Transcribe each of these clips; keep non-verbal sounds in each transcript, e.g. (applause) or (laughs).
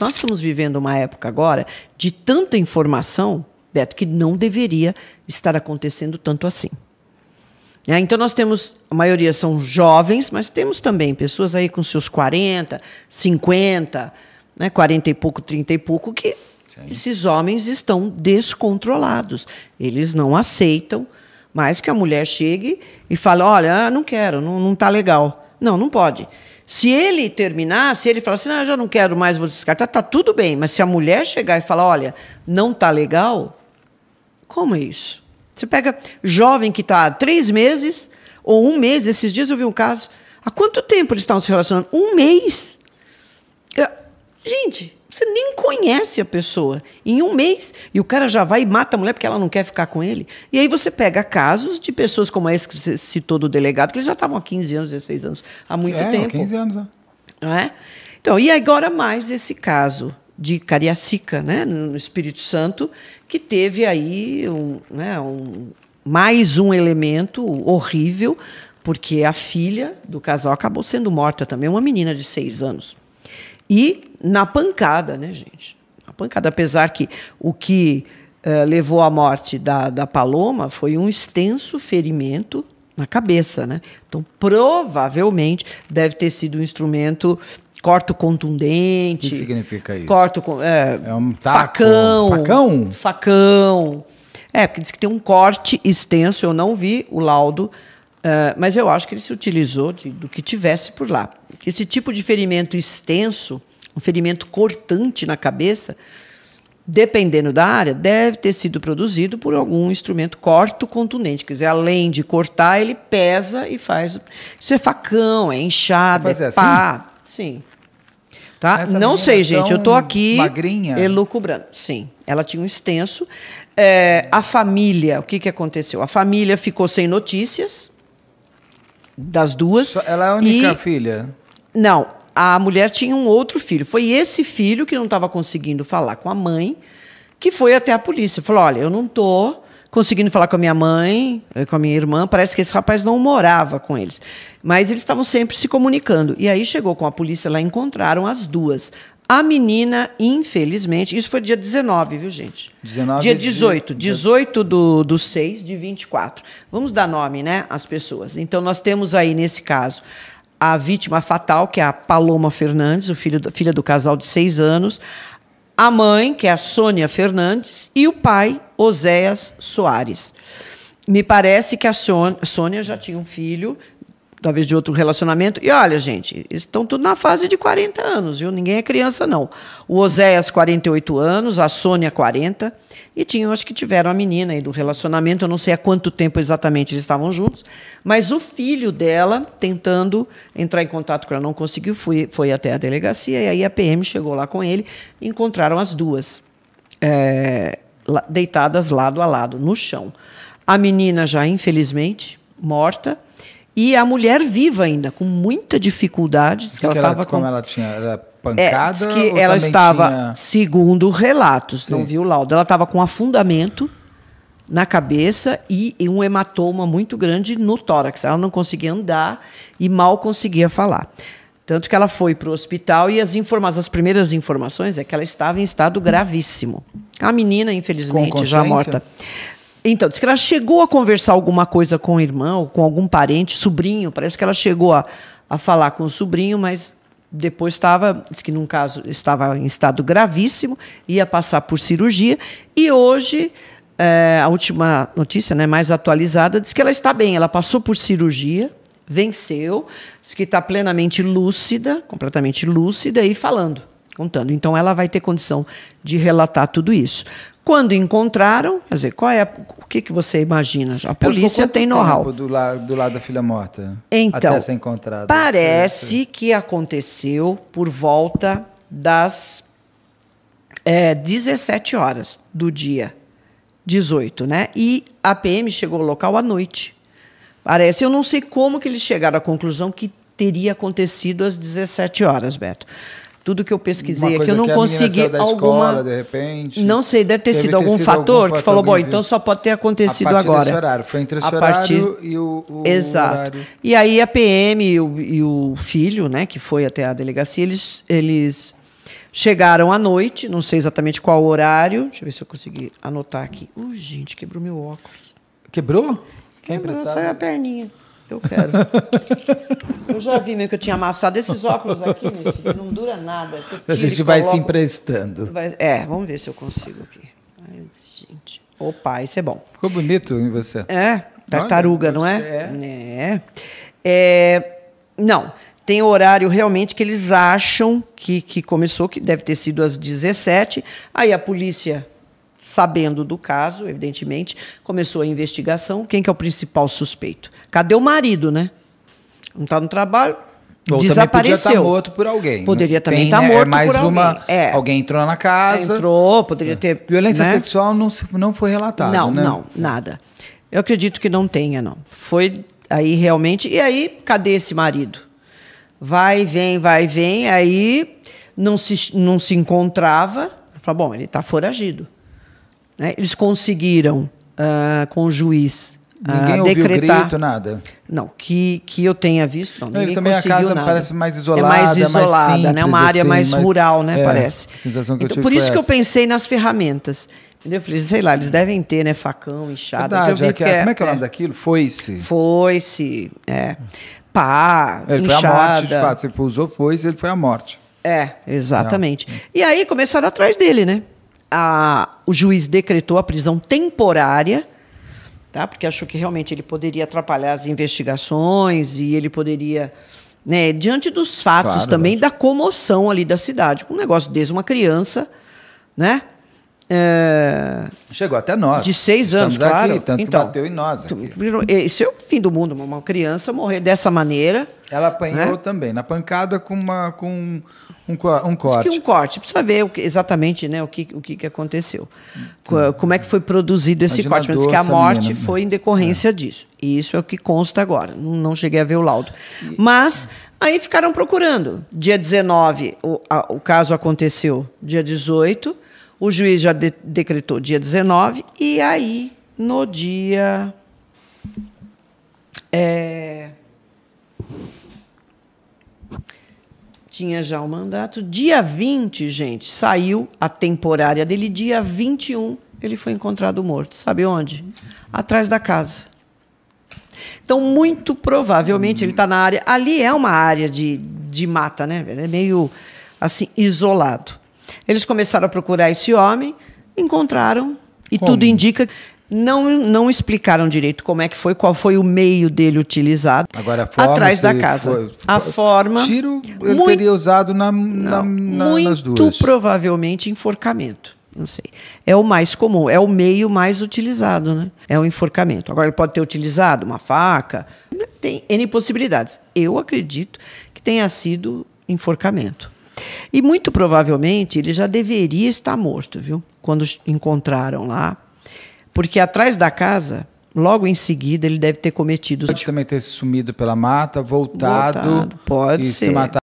Nós estamos vivendo uma época agora de tanta informação, Beto, que não deveria estar acontecendo tanto assim. É, então, nós temos, a maioria são jovens, mas temos também pessoas aí com seus 40, 50, né, 40 e pouco, 30 e pouco, que Sim. esses homens estão descontrolados. Eles não aceitam mais que a mulher chegue e fale: olha, ah, não quero, não está legal. Não, não pode. Se ele terminar, se ele falar assim, não, já não quero mais, vou descartar, tá tudo bem. Mas se a mulher chegar e falar, olha, não tá legal, como é isso? Você pega jovem que está há três meses ou um mês, esses dias eu vi um caso. Há quanto tempo eles estavam se relacionando? Um mês. É, Gente, você nem conhece a pessoa. Em um mês, e o cara já vai e mata a mulher porque ela não quer ficar com ele. E aí você pega casos de pessoas como esse que você citou do delegado, que eles já estavam há 15 anos, 16 anos, há muito é, tempo. 15 anos, né? É? Então, e agora mais esse caso de Cariacica, né, no Espírito Santo, que teve aí um, né, um, mais um elemento horrível, porque a filha do casal acabou sendo morta também, uma menina de seis anos. E na pancada, né, gente? Na pancada. Apesar que o que uh, levou à morte da, da Paloma foi um extenso ferimento na cabeça, né? Então, provavelmente deve ter sido um instrumento corto contundente. O que significa isso? Corto com, é, é um taco, facão, facão, facão. É porque diz que tem um corte extenso. Eu não vi o laudo, uh, mas eu acho que ele se utilizou de, do que tivesse por lá. Esse tipo de ferimento extenso um ferimento cortante na cabeça, dependendo da área, deve ter sido produzido por algum instrumento corto contundente. Quer dizer, além de cortar, ele pesa e faz. Isso é facão, é enxada, é assim? pá. Assim? Sim. Tá? Não sei, é gente, eu estou aqui magrinha. elucubrando. Sim, ela tinha um extenso. É, a família, o que, que aconteceu? A família ficou sem notícias das duas. Ela é a única e... filha? Não, a mulher tinha um outro filho. Foi esse filho que não estava conseguindo falar com a mãe, que foi até a polícia. Falou: olha, eu não estou conseguindo falar com a minha mãe, eh, com a minha irmã. Parece que esse rapaz não morava com eles. Mas eles estavam sempre se comunicando. E aí chegou com a polícia lá, encontraram as duas. A menina, infelizmente, isso foi dia 19, viu, gente? 19 dia 18, 18 do, do 6 de 24. Vamos dar nome, né, às pessoas. Então, nós temos aí, nesse caso, a vítima fatal, que é a Paloma Fernandes, o filho, filha do casal de seis anos, a mãe, que é a Sônia Fernandes, e o pai, Oséias Soares. Me parece que a Sônia já tinha um filho, talvez de outro relacionamento. E olha, gente, estão tudo na fase de 40 anos, viu? Ninguém é criança, não. O Oséias, 48 anos, a Sônia, 40. E tinham, acho que tiveram a menina aí do relacionamento, eu não sei há quanto tempo exatamente eles estavam juntos, mas o filho dela, tentando entrar em contato com ela, não conseguiu, foi, foi até a delegacia, e aí a PM chegou lá com ele, encontraram as duas, é, deitadas lado a lado, no chão. A menina já, infelizmente, morta, e a mulher viva ainda, com muita dificuldade. Diz que, que ela estava Como ela tinha? Era pancada? É, diz que ela estava, tinha... segundo relatos, Sim. não viu o laudo, ela estava com afundamento na cabeça e um hematoma muito grande no tórax. Ela não conseguia andar e mal conseguia falar. Tanto que ela foi para o hospital e as, as primeiras informações é que ela estava em estado gravíssimo. A menina, infelizmente, já morta. Então, diz que ela chegou a conversar alguma coisa com o irmão, com algum parente, sobrinho. Parece que ela chegou a, a falar com o sobrinho, mas depois estava, diz que num caso estava em estado gravíssimo, ia passar por cirurgia. E hoje, é, a última notícia, né, mais atualizada, diz que ela está bem. Ela passou por cirurgia, venceu, diz que está plenamente lúcida, completamente lúcida e falando contando. Então ela vai ter condição de relatar tudo isso. Quando encontraram, quer dizer, qual é a, o que, que você imagina? A polícia tem know-how. Do, la, do lado da filha morta. Então, até ser encontrada. Parece que aconteceu por volta das é, 17 horas do dia 18, né? E a PM chegou ao local à noite. Parece, eu não sei como que eles chegaram à conclusão que teria acontecido às 17 horas, Beto tudo que eu pesquisei aqui, eu não consegui alguma escola, de repente. Não sei, deve ter sido ter algum, sido fator que falou, bom, então só pode ter acontecido a agora. Desse horário. Foi entre esse a partir... e o, o Exato. Horário. E aí a PM e o, e o filho, né, que foi até a delegacia, eles eles Chegaram à noite, não sei exatamente qual horário. Deixa eu ver se eu consegui anotar aqui. Uh, gente, quebrou meu óculos. Quebrou? Quebrou, saiu a perninha. Eu quero. (laughs) eu já vi meio que eu tinha amassado esses óculos aqui, meu filho, não dura nada. A gente vai coloco... se emprestando. Vai... É, vamos ver se eu consigo aqui. Ai, gente. Opa, isso é bom. Ficou bonito em você. É, tartaruga, não é? É. é? é. Não, tem horário realmente que eles acham que, que começou, que deve ter sido às 17. Aí a polícia sabendo do caso, evidentemente, começou a investigação. Quem que é o principal suspeito? Cadê o marido, né? Não está no trabalho, ou tá desapareceu. Podia estar morto por alguém. Né? Poderia também Tem, estar tá né? é morto é mais por alguém. Uma, é. Alguém entrou na casa. Entrou, poderia é. ter. Violência né? sexual não, não foi relatada. Não, né? não, nada. Eu acredito que não tenha, não. Foi aí realmente. E aí, cadê esse marido? Vai, vem, vai, vem. Aí não se, não se encontrava. Fala, bom, ele está foragido. Né? Eles conseguiram, uh, com o juiz, ah, Ninguém uh, decretar, grito, nada? Não, que, que eu tenha visto, não, não ninguém também a casa nada. parece mais isolada, é mais isolada, mais simples, né? Uma área assim, mais, mais, rural, né, é, parece. sensação que então, eu tive por isso essa. que eu pensei nas ferramentas. Entendeu? Eu falei, sei lá, eles devem ter, né, facão, enxada. Verdade, que eu vi é que é. é, como é que é o nome é. daquilo? Foi Foi se. é. Pá, Ele inchada. foi a morte, de fato. Se ele usou se. ele foi a morte. É, exatamente. Não. E aí começaram atrás dele, né? a, o juiz decretou a prisão temporária, tá? porque achou que realmente ele poderia atrapalhar as investigações e ele poderia. Né, diante dos fatos claro, também, da comoção ali da cidade, com um negócio desde uma criança, né? É... Chegou até nós. De seis Estamos anos, claro. Aqui, tanto então, bateu em nós. Aqui. É, esse é o fim do mundo, uma criança morrer dessa maneira. Ela apanhou né? também, na pancada com, uma, com um, um é corte. que um corte, precisa ver exatamente né, o, que, o que, aconteceu. Então, Como é que foi produzido esse corte? Mas que a morte menina, foi né? em decorrência é. disso. E isso é o que consta agora. Não cheguei a ver o laudo. Mas aí ficaram procurando. Dia 19, o, a, o caso aconteceu. Dia 18 o juiz já de decretou dia 19, e aí, no dia. É, tinha já o mandato. Dia 20, gente, saiu a temporária dele. Dia 21, ele foi encontrado morto. Sabe onde? Atrás da casa. Então, muito provavelmente, ele está na área. Ali é uma área de, de mata, né? É meio assim, isolado. Eles começaram a procurar esse homem, encontraram e como? tudo indica não, não explicaram direito como é que foi, qual foi o meio dele utilizado Agora, a forma, atrás da casa. for, a forma. Tiro ele muito, teria usado na, não, na, na, muito nas duas. Muito provavelmente enforcamento. Não sei. É o mais comum, é o meio mais utilizado, né? É o enforcamento. Agora, ele pode ter utilizado uma faca, tem N possibilidades. Eu acredito que tenha sido enforcamento. E muito provavelmente ele já deveria estar morto, viu? Quando encontraram lá. Porque atrás da casa, logo em seguida, ele deve ter cometido. Pode também ter sumido pela mata, voltado. voltado. Pode e ser. se matar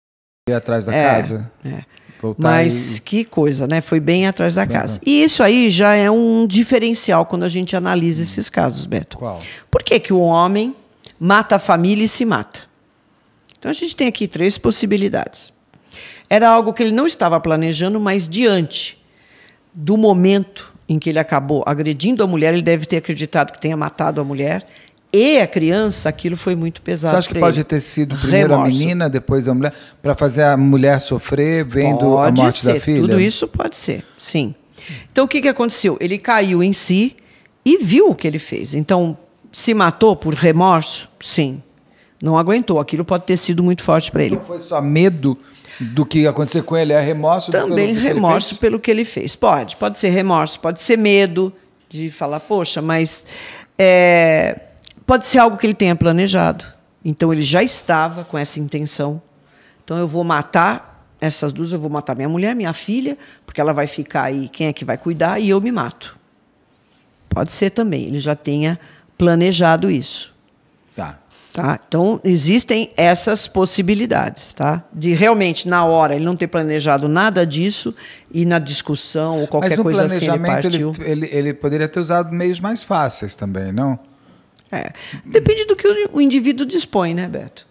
atrás da é, casa. É. Voltar Mas e... que coisa, né? Foi bem atrás da bem, casa. Bem. E isso aí já é um diferencial quando a gente analisa hum. esses casos, Beto. Qual? Por que, que o homem mata a família e se mata? Então a gente tem aqui três possibilidades. Era algo que ele não estava planejando, mas diante do momento em que ele acabou agredindo a mulher, ele deve ter acreditado que tenha matado a mulher e a criança, aquilo foi muito pesado. Você acha que pode ter sido primeiro Remorso. a menina, depois a mulher, para fazer a mulher sofrer vendo pode a morte ser. da filha? Tudo isso pode ser, sim. Então o que, que aconteceu? Ele caiu em si e viu o que ele fez. Então, se matou por remorso? Sim. Não aguentou. Aquilo pode ter sido muito forte para ele. Não foi só medo do que acontecer com ele? É remorso? Também remorso pelo que ele fez. Pode, pode ser remorso, pode ser medo de falar, poxa, mas é, pode ser algo que ele tenha planejado. Então ele já estava com essa intenção. Então eu vou matar essas duas, eu vou matar minha mulher, minha filha, porque ela vai ficar aí, quem é que vai cuidar? E eu me mato. Pode ser também, ele já tenha planejado isso. Tá? Então, existem essas possibilidades, tá? De realmente, na hora, ele não ter planejado nada disso e na discussão ou qualquer coisa assim ele partiu. Mas ele, ele poderia ter usado meios mais fáceis também, não? É. Depende do que o indivíduo dispõe, né, Beto?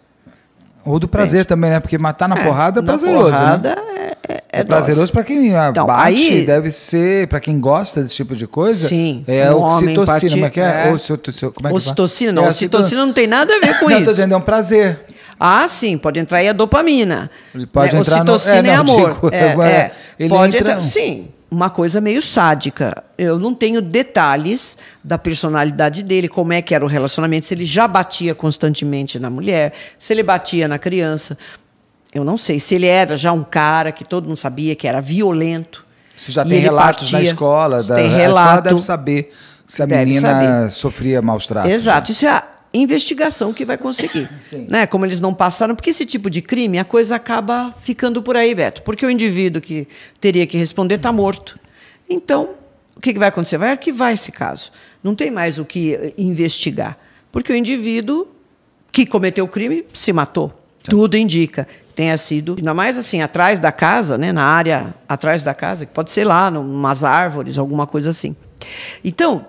Ou do prazer Entende? também, né? Porque matar na é, porrada é prazeroso. Né? Porrada né? é, é, é prazeroso para quem ah, então, bate, aí, deve ser, para quem gosta desse tipo de coisa. Sim. É um oxitocina, partir, como é que é? é. Ocitocina, como é que ocitocina, não. É, ocitocina não tem nada a ver com não, isso. Não, tô dizendo, é um prazer. Ah, sim, pode entrar aí a dopamina. Ele pode né? entrar Ocitocina no, é, é, não, é amor. Digo, é, (laughs) é, ele pode entra, entrar, sim uma coisa meio sádica. Eu não tenho detalhes da personalidade dele, como é que era o relacionamento, se ele já batia constantemente na mulher, se ele batia na criança. Eu não sei. Se ele era já um cara que todo mundo sabia que era violento. se já tem relatos na escola, da, tem relato, a escola deve saber se a menina sofria maus tratos. Exato. Né? Isso é investigação que vai conseguir. (laughs) Né? Como eles não passaram, porque esse tipo de crime, a coisa acaba ficando por aí, Beto. Porque o indivíduo que teria que responder está morto. Então, o que vai acontecer? Vai arquivar esse caso. Não tem mais o que investigar. Porque o indivíduo que cometeu o crime se matou. Tudo indica tenha sido, ainda mais assim, atrás da casa, né, na área atrás da casa, que pode ser lá, numas árvores, alguma coisa assim. Então,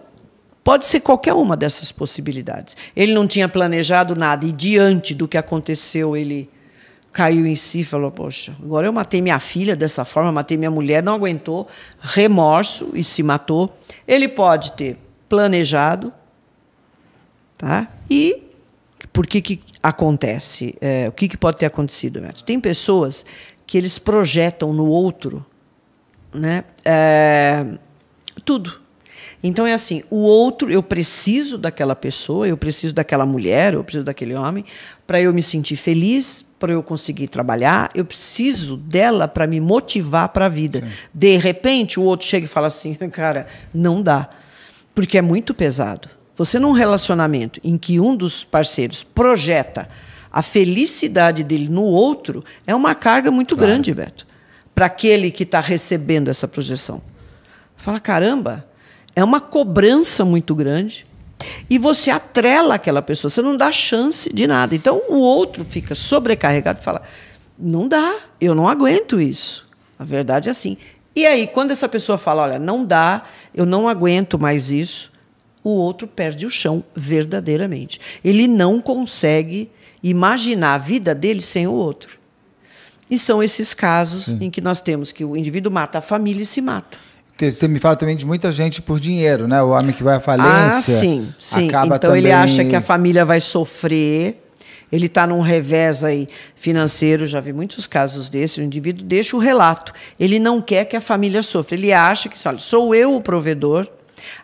Pode ser qualquer uma dessas possibilidades. Ele não tinha planejado nada e, diante do que aconteceu, ele caiu em si e falou: Poxa, agora eu matei minha filha dessa forma, matei minha mulher, não aguentou, remorso e se matou. Ele pode ter planejado, tá? E por que, que acontece? É, o que, que pode ter acontecido? Né? Tem pessoas que eles projetam no outro né? É, tudo. Então é assim, o outro, eu preciso daquela pessoa, eu preciso daquela mulher, eu preciso daquele homem para eu me sentir feliz, para eu conseguir trabalhar, eu preciso dela para me motivar para a vida. Sim. De repente, o outro chega e fala assim: (laughs) "Cara, não dá". Porque é muito pesado. Você num relacionamento em que um dos parceiros projeta a felicidade dele no outro, é uma carga muito claro. grande, Beto, para aquele que está recebendo essa projeção. Fala, caramba, é uma cobrança muito grande. E você atrela aquela pessoa, você não dá chance de nada. Então o outro fica sobrecarregado e fala: não dá, eu não aguento isso. A verdade é assim. E aí, quando essa pessoa fala: olha, não dá, eu não aguento mais isso, o outro perde o chão verdadeiramente. Ele não consegue imaginar a vida dele sem o outro. E são esses casos Sim. em que nós temos que o indivíduo mata a família e se mata. Você me fala também de muita gente por dinheiro, né? O homem que vai à ah, falência. Ah, sim, sim. então também... ele acha que a família vai sofrer. Ele está num revés aí financeiro, já vi muitos casos desses. O indivíduo deixa o relato. Ele não quer que a família sofra. Ele acha que, assim, olha, sou eu o provedor,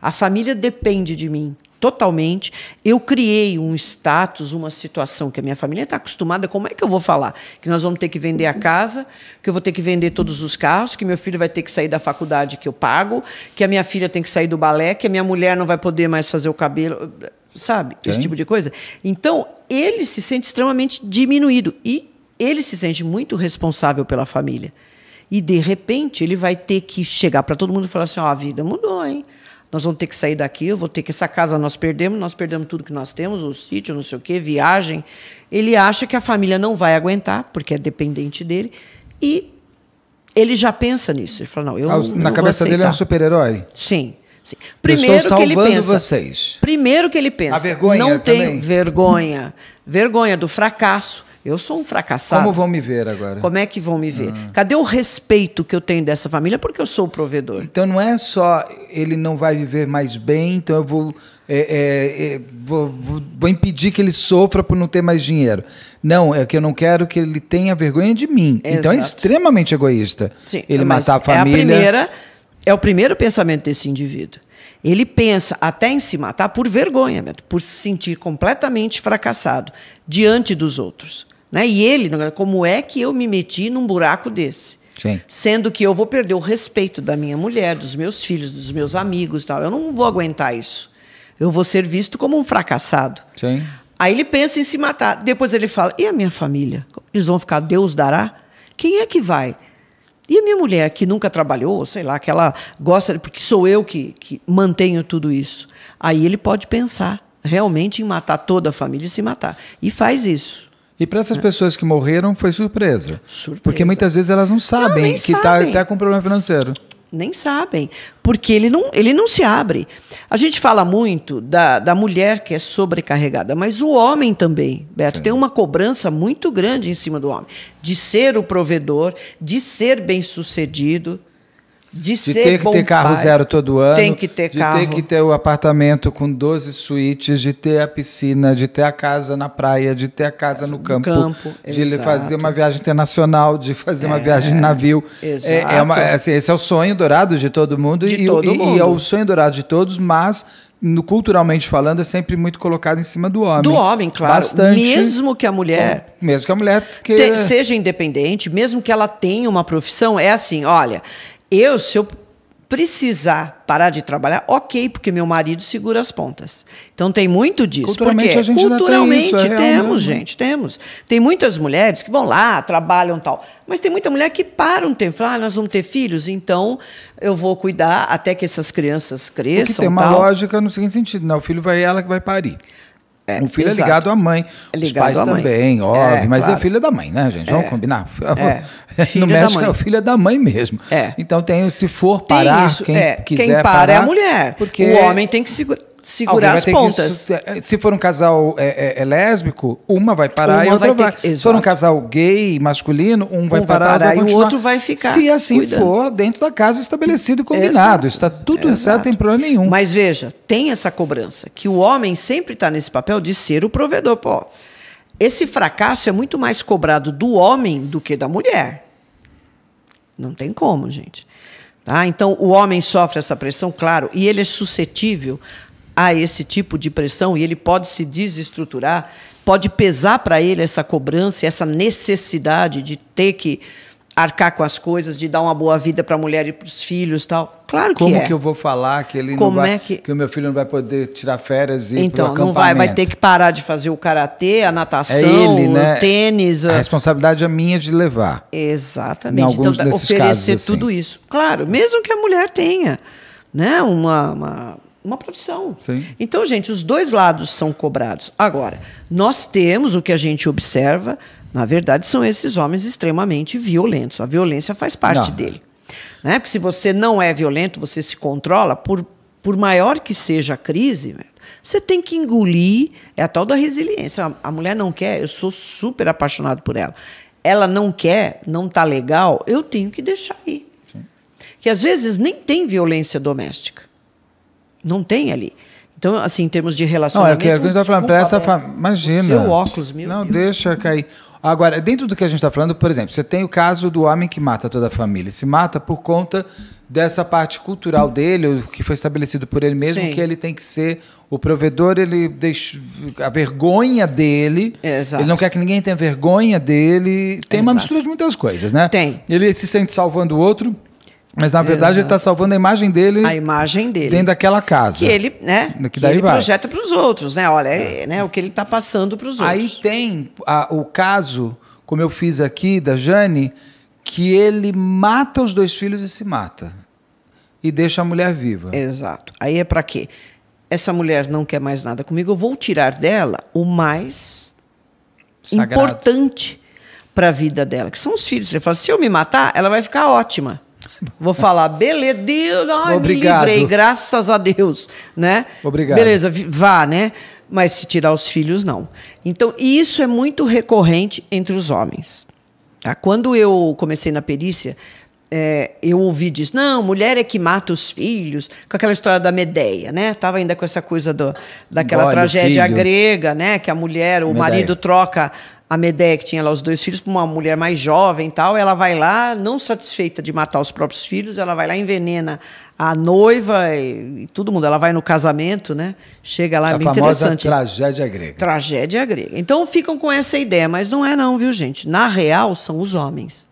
a família depende de mim totalmente. Eu criei um status, uma situação que a minha família está acostumada. Como é que eu vou falar? Que nós vamos ter que vender a casa, que eu vou ter que vender todos os carros, que meu filho vai ter que sair da faculdade que eu pago, que a minha filha tem que sair do balé, que a minha mulher não vai poder mais fazer o cabelo sabe? Sim. Esse tipo de coisa. Então, ele se sente extremamente diminuído e ele se sente muito responsável pela família. E, de repente, ele vai ter que chegar para todo mundo e falar assim: ó, oh, a vida mudou, hein? nós vamos ter que sair daqui, eu vou ter que essa casa nós perdemos, nós perdemos tudo que nós temos, o sítio, não sei o quê, viagem. Ele acha que a família não vai aguentar, porque é dependente dele, e ele já pensa nisso. Ele fala, não, eu ah, não, Na cabeça dele é um super-herói? Sim. Sim. Primeiro que ele pensa. Vocês. Primeiro que ele pensa. A vergonha não tem vergonha. Vergonha do fracasso, eu sou um fracassado. Como vão me ver agora? Como é que vão me ver? Ah. Cadê o respeito que eu tenho dessa família? Porque eu sou o provedor. Então não é só ele não vai viver mais bem, então eu vou, é, é, é vou, vou impedir que ele sofra por não ter mais dinheiro. Não, é que eu não quero que ele tenha vergonha de mim. Exato. Então é extremamente egoísta. Sim, ele matar a família. É, a primeira, é o primeiro pensamento desse indivíduo. Ele pensa até em se matar por vergonha, por se sentir completamente fracassado diante dos outros. Né? E ele, como é que eu me meti num buraco desse? Sim. Sendo que eu vou perder o respeito da minha mulher, dos meus filhos, dos meus uhum. amigos, tal. Eu não vou aguentar isso. Eu vou ser visto como um fracassado. Sim. Aí ele pensa em se matar. Depois ele fala: "E a minha família? Eles vão ficar Deus dará? Quem é que vai?" E a minha mulher, que nunca trabalhou, sei lá, que ela gosta, porque sou eu que, que mantenho tudo isso. Aí ele pode pensar realmente em matar toda a família e se matar. E faz isso. E para essas né? pessoas que morreram, foi surpresa. surpresa. Porque muitas vezes elas não sabem não, que está até com problema financeiro. Nem sabem, porque ele não, ele não se abre. A gente fala muito da, da mulher que é sobrecarregada, mas o homem também, Beto, Sim. tem uma cobrança muito grande em cima do homem, de ser o provedor, de ser bem-sucedido. De, ter que ter carro pai. zero todo ano. Tem que ter de carro. De ter que ter o apartamento com 12 suítes, de ter a piscina, de ter a casa na praia, de ter a casa no campo. No campo de exato. fazer uma viagem internacional, de fazer é, uma viagem de navio. É, é uma, assim, esse é o sonho dourado de todo mundo. De e, todo e, mundo. e é o sonho dourado de todos, mas no, culturalmente falando, é sempre muito colocado em cima do homem. Do homem, claro. Bastante. Mesmo que a mulher. mesmo que a mulher. Que... Te, seja independente, mesmo que ela tenha uma profissão, é assim: olha, eu, se eu precisar parar de trabalhar, ok, porque meu marido segura as pontas. Então tem muito disso. Culturalmente a gente culturalmente tem isso, é temos, gente, temos. Tem muitas mulheres que vão lá, trabalham tal, mas tem muita mulher que para um tempo, fala, ah, nós vamos ter filhos, então eu vou cuidar até que essas crianças cresçam. que tem uma tal. lógica no seguinte sentido, né, o filho vai ela que vai parir. É, filho é exato. é ligado à mãe. É ligado Os pais também, mãe. É, óbvio. É, mas claro. é filho da mãe, né, gente? Vamos combinar. (laughs) no México é o filho da mãe mesmo. Então tem, se for parar, quem quiser. Quem para parar, é a mulher. Porque o homem tem que segurar segurar as pontas. Que, é, se for um casal é, é, é lésbico, uma vai parar uma e outra vai. vai. se for um casal gay, masculino, um, um vai, parar, vai parar vai e o outro vai ficar. Se assim cuidando. for, dentro da casa estabelecido e combinado. Está tudo Exato. certo, não tem problema nenhum. Mas veja, tem essa cobrança que o homem sempre está nesse papel de ser o provedor. Pô, esse fracasso é muito mais cobrado do homem do que da mulher. Não tem como, gente. Tá? Então, o homem sofre essa pressão, claro, e ele é suscetível a esse tipo de pressão e ele pode se desestruturar, pode pesar para ele essa cobrança, essa necessidade de ter que arcar com as coisas, de dar uma boa vida para a mulher e para os filhos, tal. Claro que Como é. que eu vou falar que ele Como não vai, é que... que... o meu filho não vai poder tirar férias e então, não vai, vai ter que parar de fazer o karatê, a natação, é ele, né? o tênis. A... É. responsabilidade é minha de levar. Exatamente. então oferecer casos, assim. tudo isso. Claro, mesmo que a mulher tenha, né, uma, uma uma profissão. Sim. Então, gente, os dois lados são cobrados. Agora, nós temos o que a gente observa, na verdade, são esses homens extremamente violentos. A violência faz parte não. dele. Né? Porque se você não é violento, você se controla, por, por maior que seja a crise, você tem que engolir. É a tal da resiliência. A, mulher não quer, eu sou super apaixonado por ela. Ela não quer, não está legal, eu tenho que deixar ir. Sim. Que às vezes nem tem violência doméstica não tem ali. Então, assim, em termos de relacionamento... Não, é que a gente está falando para essa... É, família. Imagina. Seu óculos, meu Não, deixa cair. Agora, dentro do que a gente está falando, por exemplo, você tem o caso do homem que mata toda a família. Se mata por conta dessa parte cultural dele, o que foi estabelecido por ele mesmo, Sim. que ele tem que ser o provedor, ele deixa a vergonha dele. É, ele não quer que ninguém tenha vergonha dele. Tem é, uma exato. mistura de muitas coisas, né? Tem. Ele se sente salvando o outro mas na verdade tá Exato. ele está salvando a imagem dele. A imagem dele. Dentro daquela casa. Que ele, né? Que, que ele vai. projeta para os outros, né? Olha, é. né? O que ele está passando para os outros. Aí tem a, o caso, como eu fiz aqui da Jane, que ele mata os dois filhos e se mata e deixa a mulher viva. Exato. Aí é para quê? Essa mulher não quer mais nada comigo. Eu vou tirar dela o mais Sagrado. importante para a vida dela, que são os filhos. Ele fala: se eu me matar, ela vai ficar ótima. Vou falar, beleza, Deus, ai, Obrigado. me livrei, graças a Deus, né? Obrigado. Beleza, vá, né? Mas se tirar os filhos, não. Então, isso é muito recorrente entre os homens. Tá? Quando eu comecei na perícia, é, eu ouvi diz não, mulher é que mata os filhos, com aquela história da Medeia, né? Tava ainda com essa coisa do, daquela Bole, tragédia filho. grega, né? Que a mulher, o Medeia. marido troca a Medea, que tinha lá os dois filhos, para uma mulher mais jovem tal, ela vai lá, não satisfeita de matar os próprios filhos, ela vai lá envenena a noiva e, e todo mundo. Ela vai no casamento, né? Chega lá, a é bem interessante. tragédia grega. Tragédia grega. Então ficam com essa ideia, mas não é não, viu, gente? Na real, são os homens.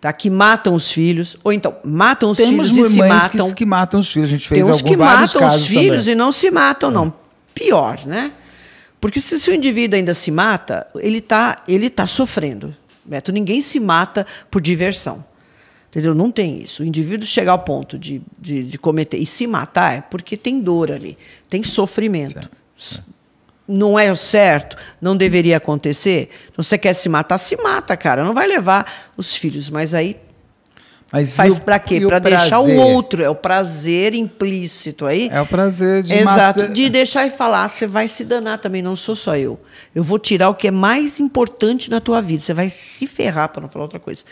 Tá, que matam os filhos, ou então matam os Temos filhos e se matam. Que, que matam os filhos, a gente fez Tem uns algum, que matam os filhos também. e não se matam, não. Pior, né? Porque se, se o indivíduo ainda se mata, ele está ele tá sofrendo. Beto, né? ninguém se mata por diversão. Entendeu? Não tem isso. O indivíduo chegar ao ponto de, de, de cometer e se matar é porque tem dor ali, tem sofrimento. Certo. Não é certo, não deveria acontecer. Então, você quer se matar, se mata, cara. Não vai levar os filhos. Mas aí mas Faz para quê? Para deixar o outro. É o prazer implícito aí. É o prazer de Exato. De deixar e falar, ah, você vai se danar também, não sou só eu. Eu vou tirar o que é mais importante na tua vida. Você vai se ferrar, para não falar outra coisa.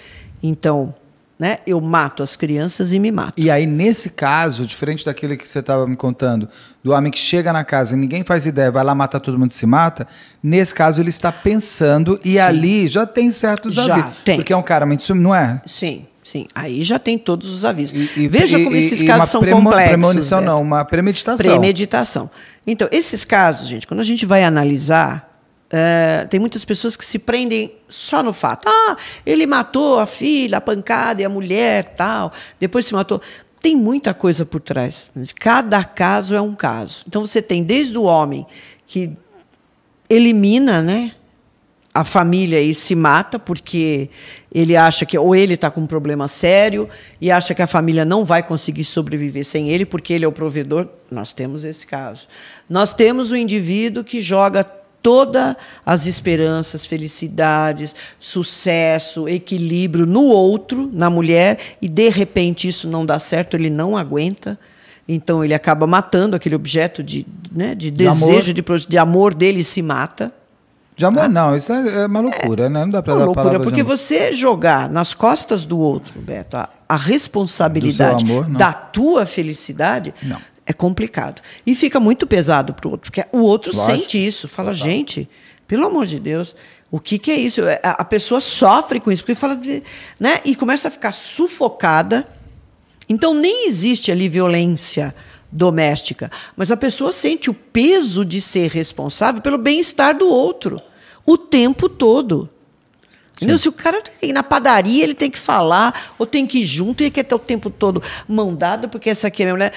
Então, né? Eu mato as crianças e me mato. E aí, nesse caso, diferente daquele que você estava me contando, do homem que chega na casa e ninguém faz ideia, vai lá matar todo mundo e se mata, nesse caso ele está pensando e Sim. ali já tem certos já avisos. Tem. Porque é um cara muito não é? Sim. Sim, aí já tem todos os avisos. E, e Veja e, como esses casos são premo, complexos. Premonição Beto. não, uma premeditação. Premeditação. Então, esses casos, gente, quando a gente vai analisar, eh, tem muitas pessoas que se prendem só no fato. Ah, ele matou a filha, a pancada e a mulher, tal. Depois se matou. Tem muita coisa por trás. Né? Cada caso é um caso. Então você tem desde o homem que elimina, né? a família aí se mata porque ele acha que ou ele está com um problema sério e acha que a família não vai conseguir sobreviver sem ele porque ele é o provedor. Nós temos esse caso. Nós temos o indivíduo que joga todas as esperanças, felicidades, sucesso, equilíbrio no outro, na mulher e de repente isso não dá certo, ele não aguenta. Então ele acaba matando aquele objeto de, né, de, desejo, De, de amor dele e se mata. Jamor é, não, isso é, é uma loucura, é, né? Não dá para dar loucura, palavra porque você jogar nas costas do outro, Beto, a, a responsabilidade amor, da tua felicidade não. é complicado. E fica muito pesado para o outro, porque o outro Lógico. sente isso, fala, gente, pelo amor de Deus, o que, que é isso? É, a, a pessoa sofre com isso, porque fala, de, né? E começa a ficar sufocada. Então nem existe ali violência doméstica, mas a pessoa sente o peso de ser responsável pelo bem-estar do outro o tempo todo. Entendeu? Se o cara tem tá na padaria, ele tem que falar, ou tem que ir junto, e quer ter o tempo todo mão dada, porque essa aqui é minha mulher.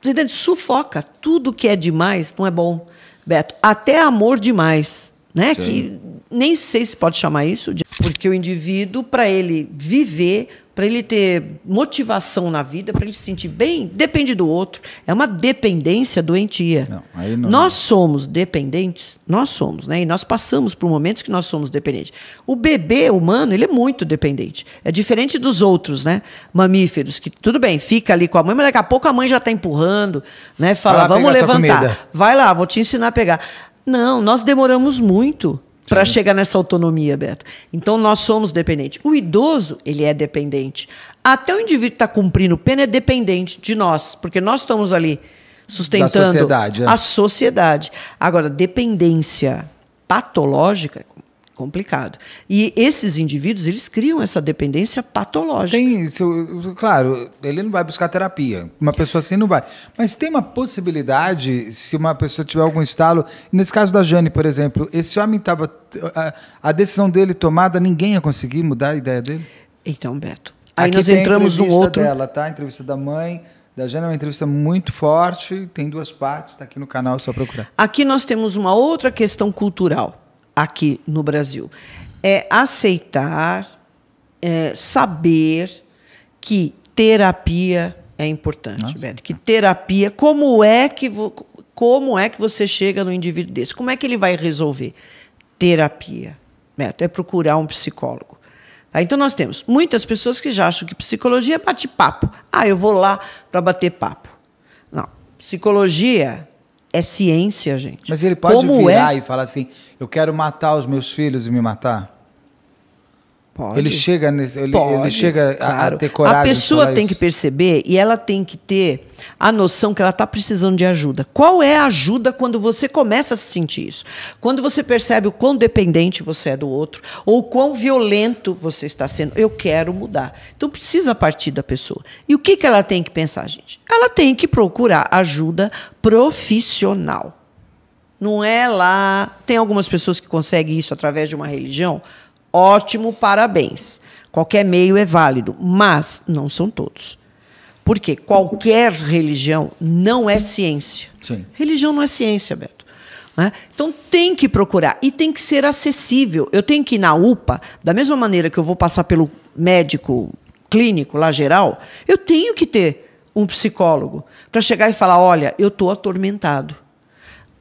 Você entende? Sufoca. Tudo que é demais não é bom, Beto. Até amor demais. Né? Que nem sei se pode chamar isso, de... porque o indivíduo, para ele viver, para ele ter motivação na vida, para ele se sentir bem, depende do outro. É uma dependência doentia. Não, não nós é. somos dependentes, nós somos, né? E nós passamos por momentos que nós somos dependentes. O bebê humano, ele é muito dependente. É diferente dos outros, né? Mamíferos, que tudo bem, fica ali com a mãe, mas daqui a pouco a mãe já está empurrando, né? Fala, vamos levantar. Vai lá, vou te ensinar a pegar. Não, nós demoramos muito para chegar nessa autonomia, Beto. Então nós somos dependentes. O idoso, ele é dependente. Até o indivíduo está cumprindo pena é dependente de nós, porque nós estamos ali sustentando sociedade, é. a sociedade. Agora, dependência patológica, complicado. E esses indivíduos, eles criam essa dependência patológica. Tem isso, claro, ele não vai buscar terapia. Uma pessoa assim não vai. Mas tem uma possibilidade, se uma pessoa tiver algum estalo, nesse caso da Jane, por exemplo, esse homem estava a, decisão dele tomada, ninguém ia conseguir mudar a ideia dele? Então, Beto, aí Aqui nós entramos no outro dela, tá? A entrevista da mãe, da Jana é uma entrevista muito forte, tem duas partes, está aqui no canal, é só procurar. Aqui nós temos uma outra questão cultural aqui no Brasil. É aceitar, é saber que terapia é importante, Beto. Que terapia, como é que, como é que você chega no indivíduo desse? Como é que ele vai resolver? Terapia, Beto, é procurar um psicólogo. Tá? Então nós temos muitas pessoas que já acham que psicologia é bate-papo. Ah, eu vou lá para bater papo. Não, psicologia é ciência, gente. Mas ele pode Como virar é? e falar assim: eu quero matar os meus filhos e me matar? Pode. Ele chega, nesse, ele, Pode, ele chega claro. a, a ter coragem. A pessoa tem isso. que perceber e ela tem que ter a noção que ela está precisando de ajuda. Qual é a ajuda quando você começa a se sentir isso? Quando você percebe o quão dependente você é do outro ou o quão violento você está sendo. Eu quero mudar. Então precisa partir da pessoa. E o que, que ela tem que pensar, gente? Ela tem que procurar ajuda profissional. Não é lá. Tem algumas pessoas que conseguem isso através de uma religião Ótimo, parabéns. Qualquer meio é válido, mas não são todos. Porque qualquer religião não é ciência. Sim. Religião não é ciência, Beto. Né? Então tem que procurar e tem que ser acessível. Eu tenho que ir na UPA, da mesma maneira que eu vou passar pelo médico clínico lá geral, eu tenho que ter um psicólogo para chegar e falar: olha, eu estou atormentado.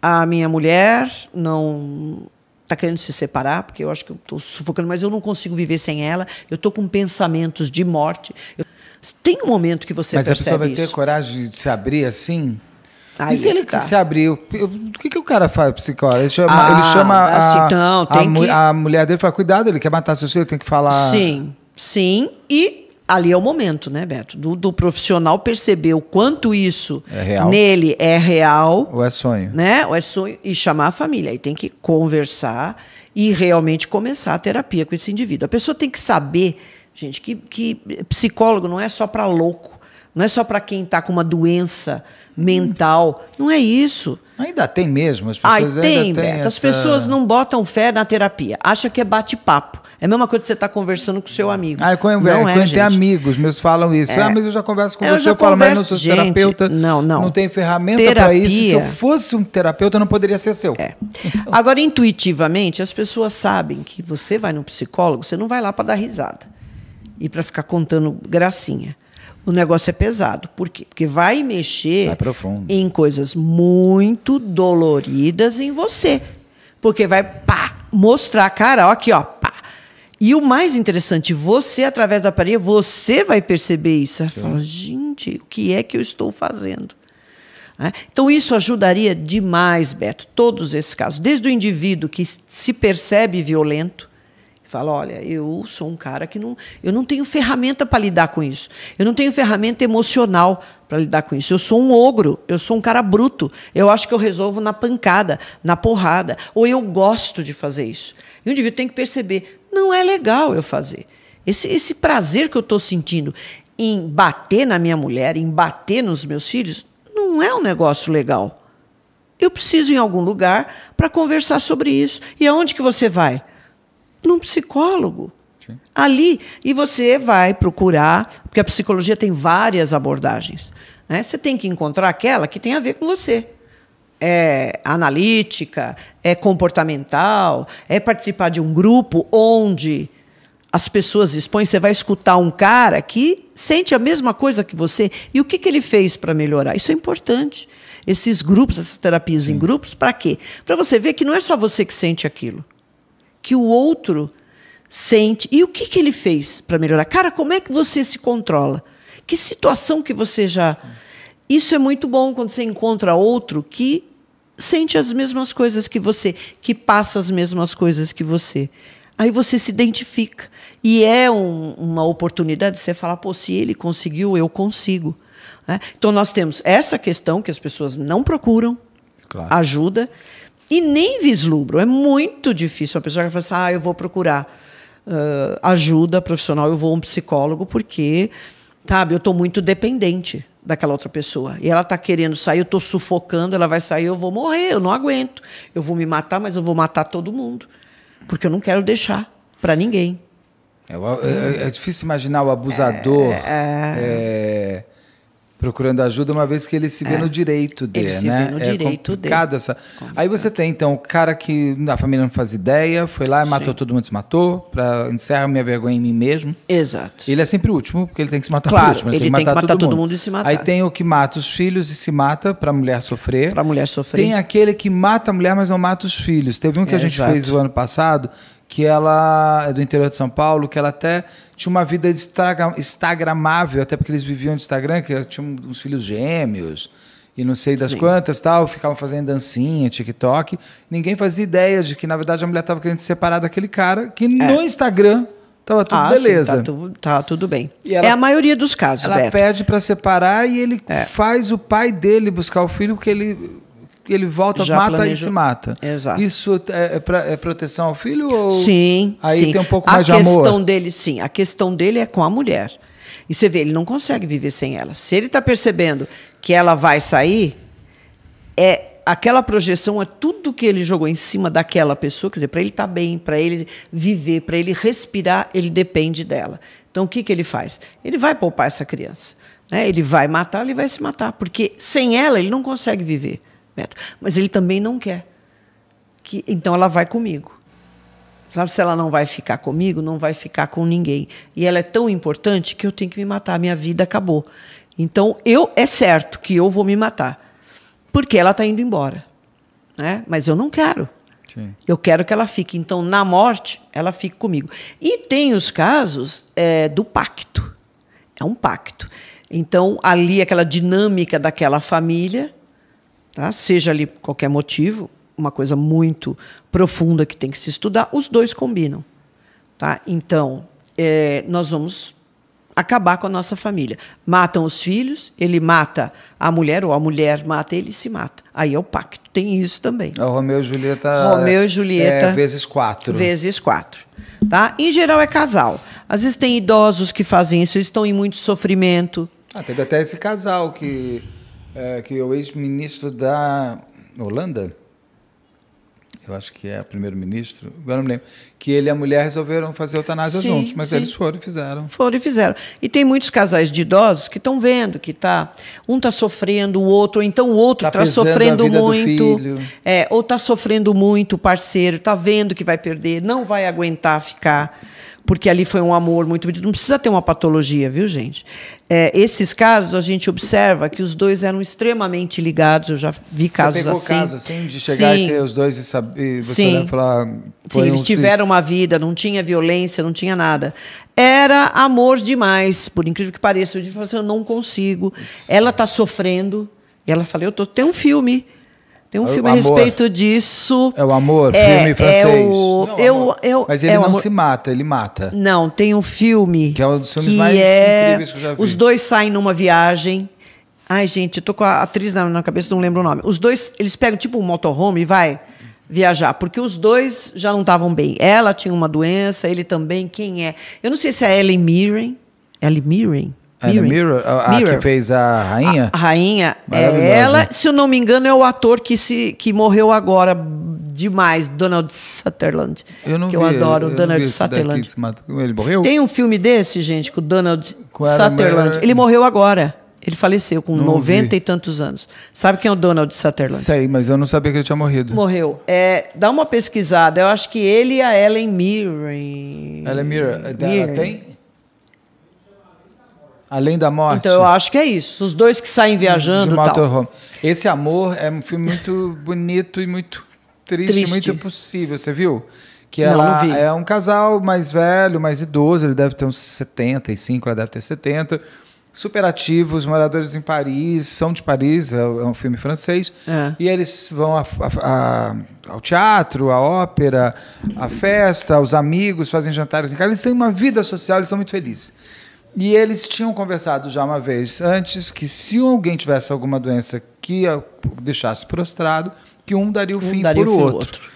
A minha mulher não tá querendo se separar, porque eu acho que eu estou sufocando, mas eu não consigo viver sem ela, eu estou com pensamentos de morte. Eu... Tem um momento que você mas percebe isso. Mas a pessoa vai ter coragem de se abrir assim? Aí e se é ele tá. se abrir, o que, que o cara faz, psicólogo? Ele chama, ah, ele chama assim, a, a, que... a mulher dele e fala, cuidado, ele quer matar seu filho, tem que falar... Sim, sim, e ali é o momento, né, Beto? Do, do profissional perceber o quanto isso é nele é real. Ou é sonho. Né? Ou é sonho. E chamar a família. Aí tem que conversar e realmente começar a terapia com esse indivíduo. A pessoa tem que saber, gente, que, que psicólogo não é só para louco. Não é só para quem está com uma doença mental. Hum. Não é isso. Ainda tem mesmo. As pessoas Ai, tem, Beto. Essa... As pessoas não botam fé na terapia. Acha que é bate-papo. É a mesma coisa que você estar tá conversando com o seu amigo. Ah, eu converso, não é, é eu tenho amigos, meus falam isso. É. Ah, mas eu já converso com é, eu você, eu falo, mas não sou gente, terapeuta. Não, não. Não tem ferramenta para isso. Se eu fosse um terapeuta, não poderia ser seu. É. Então. (laughs) Agora, intuitivamente, as pessoas sabem que você vai no psicólogo, você não vai lá para dar risada e para ficar contando gracinha. O negócio é pesado. Por quê? Porque vai mexer vai em coisas muito doloridas em você. Porque vai pá, mostrar a cara, ó, aqui, ó, pá, e o mais interessante, você, através da parede, você vai perceber isso. Você fala, gente, o que é que eu estou fazendo? É? Então, isso ajudaria demais, Beto, todos esses casos. Desde o indivíduo que se percebe violento, fala, olha, eu sou um cara que não, eu não tenho ferramenta para lidar com isso. Eu não tenho ferramenta emocional para lidar com isso. Eu sou um ogro, eu sou um cara bruto. Eu acho que eu resolvo na pancada, na porrada, ou eu gosto de fazer isso. E o indivíduo tem que perceber, não é legal eu fazer. Esse, esse prazer que eu estou sentindo em bater na minha mulher, em bater nos meus filhos, não é um negócio legal. Eu preciso ir em algum lugar para conversar sobre isso. E aonde que você vai? Num psicólogo. Sim. Ali. E você vai procurar, porque a psicologia tem várias abordagens. Né? Você tem que encontrar aquela que tem a ver com você é analítica, é comportamental, é participar de um grupo onde as pessoas expõem, você vai escutar um cara que sente a mesma coisa que você. E o que, que ele fez para melhorar? Isso é importante. Esses grupos, essas terapias Sim. em grupos, para quê? Para você ver que não é só você que sente aquilo, que o outro sente. E o que, que ele fez para melhorar? Cara, como é que você se controla? Que situação que você já. Isso é muito bom quando você encontra outro que sente as mesmas coisas que você, que passa as mesmas coisas que você. Aí você se identifica. E é um, uma oportunidade de você falar, pô, se ele conseguiu, eu consigo. É? Então nós temos essa questão que as pessoas não procuram claro. ajuda e nem vislumbram. É muito difícil a pessoa que fala assim, ah, eu vou procurar uh, ajuda profissional, eu vou a um psicólogo, porque, sabe, eu estou muito dependente daquela outra pessoa. E ela está querendo sair, eu estou sufocando, ela vai sair, eu vou morrer, eu não aguento. Eu vou me matar, mas eu vou matar todo mundo. Porque eu não quero deixar para ninguém. É, é, é, difícil imaginar o abusador. É, é. é procurando ajuda, uma vez que ele se vê é. no direito dele, se né? Vê no é direito complicado dele. essa. Complicado. Aí você tem então o cara que a família não faz ideia, foi lá e matou Sim. todo mundo, se matou, para encerrar minha vergonha em mim mesmo. Exato. Ele é sempre o último, porque ele tem que se matar claro, por último, ele, ele tem, que matar, tem que matar todo, mundo. todo, mundo. e se matar. Aí tem o que mata os filhos e se mata para a mulher sofrer. Para a mulher sofrer. Tem aquele que mata a mulher, mas não mata os filhos. Teve um que é, a gente exato. fez o ano passado, que ela é do interior de São Paulo, que ela até tinha uma vida instagramável, até porque eles viviam de Instagram, que tinham uns filhos gêmeos e não sei das Sim. quantas, tal, ficavam fazendo dancinha, TikTok. Ninguém fazia ideia de que, na verdade, a mulher estava querendo se separar daquele cara que é. no Instagram Tava tudo ah, beleza. Sim, tá, tu, tá, tudo bem. Ela, é a maioria dos casos. Ela Beto. É. pede para separar e ele é. faz o pai dele buscar o filho porque ele ele volta, Já mata planejou. e se mata. Exato. Isso é, é, pra, é proteção ao filho? Ou sim. Aí sim. tem um pouco a mais de amor? A questão dele, sim. A questão dele é com a mulher. E você vê, ele não consegue viver sem ela. Se ele está percebendo que ela vai sair, é aquela projeção é tudo que ele jogou em cima daquela pessoa. Quer dizer, para ele estar tá bem, para ele viver, para ele respirar, ele depende dela. Então, o que, que ele faz? Ele vai poupar essa criança. Né? Ele vai matar, ele vai se matar. Porque sem ela, ele não consegue viver. Mas ele também não quer. Que, então ela vai comigo. Claro, se ela não vai ficar comigo, não vai ficar com ninguém. E ela é tão importante que eu tenho que me matar. Minha vida acabou. Então eu é certo que eu vou me matar, porque ela está indo embora, né? Mas eu não quero. Sim. Eu quero que ela fique. Então na morte ela fique comigo. E tem os casos é, do pacto. É um pacto. Então ali aquela dinâmica daquela família tá? seja ali qualquer motivo, uma coisa muito profunda que tem que se estudar, os dois combinam. Tá? Então, é, nós vamos acabar com a nossa família. Matam os filhos, ele mata a mulher, ou a mulher mata ele e se mata. Aí é o pacto. Tem isso também. o Romeu e Julieta. Romeu e Julieta. É, vezes quatro. Vezes quatro. Tá? Em geral é casal. Às vezes tem idosos que fazem isso, eles estão em muito sofrimento. Ah, teve até esse casal que é, que o ex-ministro da Holanda, eu acho que é primeiro-ministro, agora não me lembro, que ele e a mulher resolveram fazer eutanásia sim, juntos, mas sim. eles foram e fizeram. Foram e fizeram. E tem muitos casais de idosos que estão vendo que tá um está sofrendo, o outro, ou então o outro está tá, tá sofrendo muito, é, ou está sofrendo muito o parceiro, está vendo que vai perder, não vai aguentar ficar porque ali foi um amor muito bonito. Não precisa ter uma patologia, viu, gente? É, esses casos, a gente observa que os dois eram extremamente ligados. Eu já vi casos você pegou assim. caso assim, de chegar Sim. e ter os dois e, saber, você Sim. falar. Ah, Sim, eles um... tiveram uma vida, não tinha violência, não tinha nada. Era amor demais, por incrível que pareça. Eu disse assim, eu não consigo. Isso. Ela está sofrendo. E ela falou, eu tô, tem um filme. Tem um é filme a respeito disso. É o Amor, é, filme francês. É o, não, é eu, eu, Mas é ele é não amor. se mata, ele mata. Não, tem um filme. Que é um dos filmes mais incríveis que eu já vi. Os dois saem numa viagem. Ai, gente, eu tô com a atriz na, na cabeça, não lembro o nome. Os dois, eles pegam tipo um motorhome e vai viajar, porque os dois já não estavam bem. Ela tinha uma doença, ele também, quem é? Eu não sei se é a Ellen Mirren. Ellen Mirren? Ah, Mirror, Mirror, a, ah, ah, Mirror. a, que fez a rainha? A, rainha é ela, se eu não me engano, é o ator que, se, que morreu agora demais, Donald Sutherland. Eu não que vi, eu adoro, eu, eu Donald Sutherland. Ele morreu? Tem um filme desse, gente, com o Donald com Sutherland. Ele morreu agora. Ele faleceu com não 90 vi. e tantos anos. Sabe quem é o Donald Sutherland? Sei, mas eu não sabia que ele tinha morrido. Morreu. É, dá uma pesquisada. Eu acho que ele e a Ellen Mirren. Ellen Mirren. Mirren. Ela tem? Além da morte. Então eu acho que é isso. Os dois que saem viajando. De motorhome. Tal. Esse amor é um filme muito bonito e muito triste, triste. muito impossível. Você viu? Que ela não, vi. é um casal mais velho, mais idoso, ele deve ter uns 75, ela deve ter 70. Super ativos, moradores em Paris, são de Paris, é, é um filme francês. É. E eles vão a, a, a, ao teatro, à ópera, à festa, aos amigos, fazem jantares em casa. Eles têm uma vida social, eles são muito felizes. E eles tinham conversado já uma vez antes que se alguém tivesse alguma doença que a deixasse prostrado, que um daria o um fim daria por o outro. outro.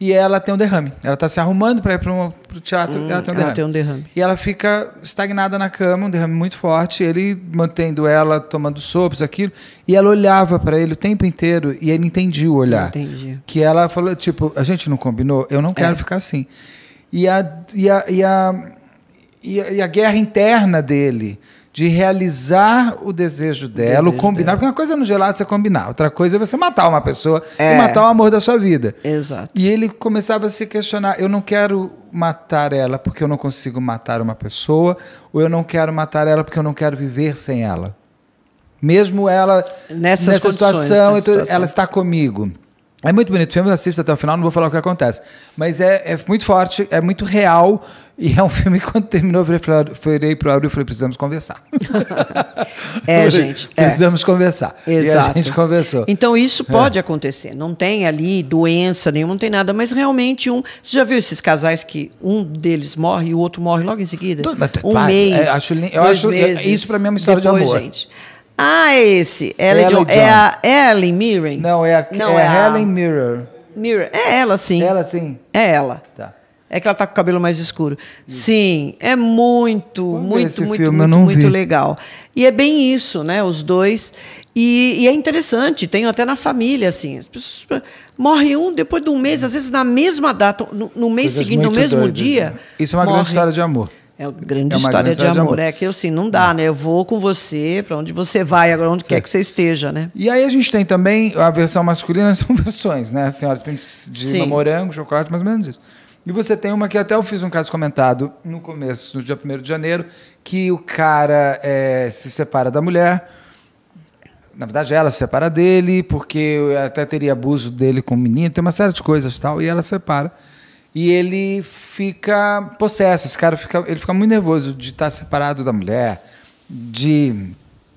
E ela tem um derrame. Ela está se arrumando para ir para o teatro, hum, ela, tem um, ela tem um derrame. E ela fica estagnada na cama, um derrame muito forte, ele mantendo ela tomando sopros, aquilo, e ela olhava para ele o tempo inteiro e ele entendia o olhar. Entendi. Que ela falou, tipo, a gente não combinou, eu não quero é. ficar assim. E a, e a, e a e, e a guerra interna dele de realizar o desejo dela, o, desejo o combinar. Dela. Porque uma coisa no gelado você combinar, outra coisa é você matar uma pessoa é. e matar o amor da sua vida. Exato. E ele começava a se questionar: eu não quero matar ela porque eu não consigo matar uma pessoa, ou eu não quero matar ela porque eu não quero viver sem ela. Mesmo ela nessa situação, nessa situação, ela está comigo. É muito bonito o filme, assista até o final, não vou falar o que acontece. Mas é, é muito forte, é muito real. E é um filme que quando terminou, eu para pro Áureo e falei, precisamos conversar. (laughs) é, gente. É. Precisamos é. conversar. Exato. E a gente conversou. Então isso é. pode é. acontecer. Não tem ali doença nenhuma, não tem nada. Mas realmente um... Você já viu esses casais que um deles morre e o outro morre logo em seguida? mas, um vai, é, mês, eu acho, eu acho meses, Isso para mim é uma história depois, de amor. Gente, ah, é esse. Ellen John. John. É a Ellen Mirren? Não, é a, Não, é é a Helen Mirror. Mirren É ela, sim. Ela, sim. É ela. Tá. É que ela tá com o cabelo mais escuro. Sim, é muito, Vamos muito, muito, filme, muito, muito legal. E é bem isso, né? Os dois. E, e é interessante, tenho até na família, assim. As pessoas um depois de um mês, às vezes na mesma data, no, no mês seguinte, no mesmo dia. Né? Isso é uma morre. grande história de amor. É uma grande é uma história grande de, amor. amor. É que assim, não dá, né? Eu vou com você para onde você vai, agora onde certo. quer que você esteja, né? E aí a gente tem também a versão masculina, (laughs) são versões, né? A senhora tem de morango, chocolate, mais ou menos isso. E você tem uma que até eu fiz um caso comentado no começo, no dia 1 de janeiro, que o cara é, se separa da mulher. Na verdade, ela se separa dele, porque até teria abuso dele com o menino, tem uma série de coisas tal, e ela se separa e ele fica possesso. Esse cara fica, ele fica muito nervoso de estar tá separado da mulher, de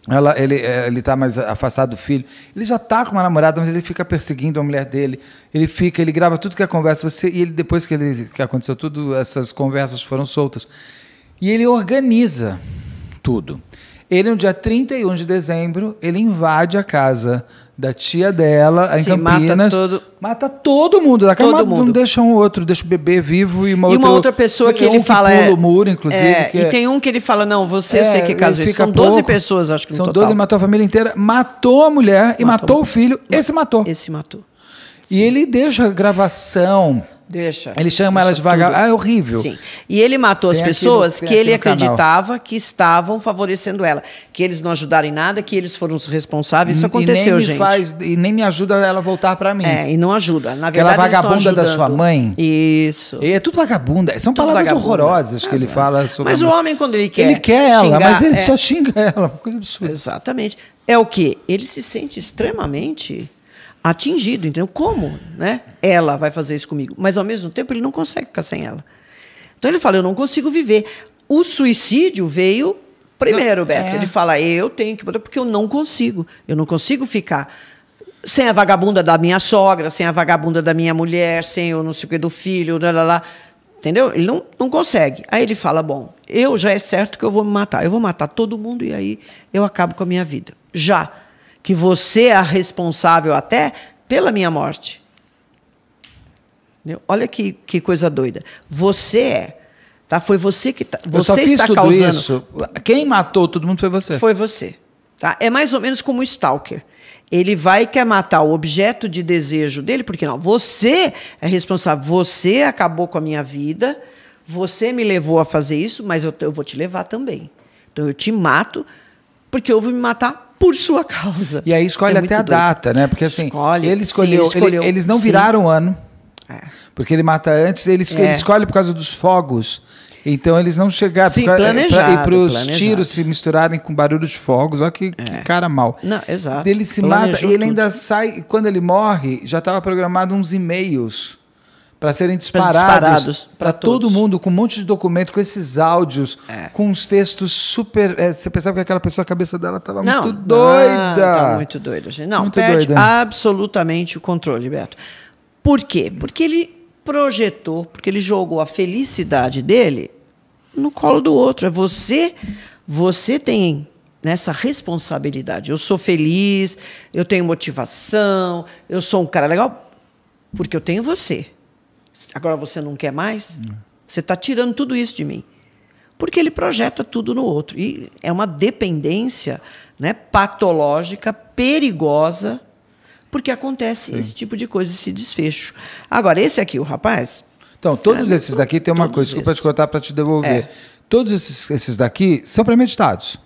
ela, ele eh, ele tá mais afastado do filho. Ele já está com uma namorada, mas ele fica perseguindo a mulher dele. Ele fica, ele grava tudo que a é conversa. Você e ele depois que ele que aconteceu tudo, essas conversas foram soltas. E ele organiza tudo. Ele, no dia 31 de dezembro, ele invade a casa da tia dela, em Sim, Campinas. Mata todo... mata todo mundo da casa, mundo. não deixa um outro, deixa o bebê vivo e uma, e outra, uma outra pessoa é, que um ele que fala. Pula é, o muro, inclusive. É, e é, tem um que ele fala: não, você é, eu sei que caso isso. São pouco, 12 pessoas, acho que no São total. 12, matou a família inteira, matou a mulher e matou o filho. Esse matou. Esse matou. E ele deixa a gravação Deixa. Ele chama deixa ela de vagabundo. Ah, é horrível. Sim. E ele matou tem as pessoas no, que ele acreditava canal. que estavam favorecendo ela. Que eles não ajudaram em nada, que eles foram os responsáveis. Isso aconteceu, gente. me Faz, e nem me ajuda ela voltar para mim. É, e não ajuda. Na verdade, Aquela vagabunda da sua mãe. Isso. E é tudo vagabunda. São tudo palavras vagabunda. horrorosas que ele fala sobre. Mas o homem, quando ele quer. Ele quer ela, xingar, mas ele é. só xinga ela. Uma coisa absurda. Exatamente. É o quê? Ele se sente extremamente atingido. Então, como né? ela vai fazer isso comigo? Mas, ao mesmo tempo, ele não consegue ficar sem ela. Então, ele fala: Eu não consigo viver. O suicídio veio primeiro, não, Beto. É. Ele fala: Eu tenho que. Porque eu não consigo. Eu não consigo ficar sem a vagabunda da minha sogra, sem a vagabunda da minha mulher, sem o não sei o que do filho, lá, lá, lá. Entendeu? Ele não, não consegue. Aí ele fala: Bom, eu já é certo que eu vou me matar. Eu vou matar todo mundo e aí eu acabo com a minha vida. Já que você é responsável até pela minha morte. Olha que, que coisa doida. Você é. Tá? Foi você que tá, você Eu só fiz está tudo causando. Isso. Quem matou todo mundo foi você. Foi você. Tá? É mais ou menos como o Stalker. Ele vai quer matar o objeto de desejo dele, porque não? Você é responsável. Você acabou com a minha vida. Você me levou a fazer isso, mas eu, eu vou te levar também. Então eu te mato, porque eu vou me matar por sua causa. E aí escolhe é até a doido. data, né? Porque assim, escolhe, ele escolheu, sim, ele escolheu ele, eles não viraram o ano. É. Porque ele mata antes, ele, é. ele escolhe por causa dos fogos. Então eles não chegaram Sim, pra, e para os tiros se misturarem com barulho de fogos. Olha que, é. que cara mal. Não, exato. Ele se Planejou mata tudo. e ele ainda sai. Quando ele morre, já estava programado uns e-mails para serem disparados, para todo mundo, com um monte de documento, com esses áudios, é. com os textos super. É, você pensava que aquela pessoa, a cabeça dela estava muito ah, doida. Tá muito doida, gente. Não, muito perde doida. absolutamente o controle, Beto. Por quê? Porque ele projetou, porque ele jogou a felicidade dele no colo do outro. É você, você tem nessa responsabilidade. Eu sou feliz, eu tenho motivação, eu sou um cara legal porque eu tenho você agora você não quer mais? Você está tirando tudo isso de mim. Porque ele projeta tudo no outro. E é uma dependência né, patológica, perigosa, porque acontece Sim. esse tipo de coisa, esse desfecho. Agora, esse aqui, o rapaz. Então, todos é, esses daqui tem uma coisa, esses. desculpa te cortar para te devolver. É. Todos esses, esses daqui são premeditados.